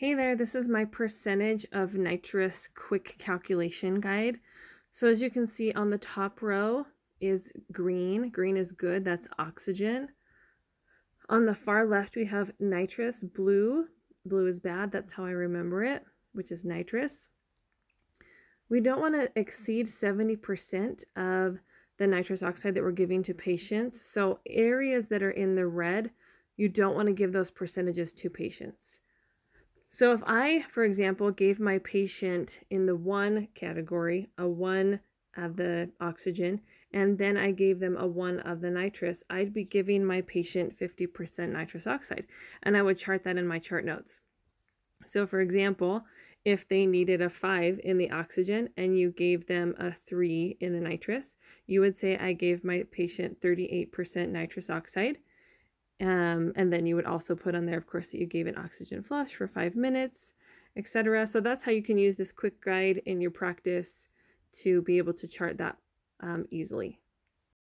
Hey there, this is my percentage of nitrous quick calculation guide. So as you can see on the top row is green. Green is good, that's oxygen. On the far left we have nitrous, blue. Blue is bad, that's how I remember it, which is nitrous. We don't want to exceed 70% of the nitrous oxide that we're giving to patients. So areas that are in the red, you don't want to give those percentages to patients. So if I, for example, gave my patient in the one category a one of the oxygen and then I gave them a one of the nitrous, I'd be giving my patient 50% nitrous oxide and I would chart that in my chart notes. So for example, if they needed a five in the oxygen and you gave them a three in the nitrous, you would say I gave my patient 38% nitrous oxide um, and then you would also put on there, of course, that you gave an oxygen flush for five minutes, etc. So that's how you can use this quick guide in your practice to be able to chart that um, easily.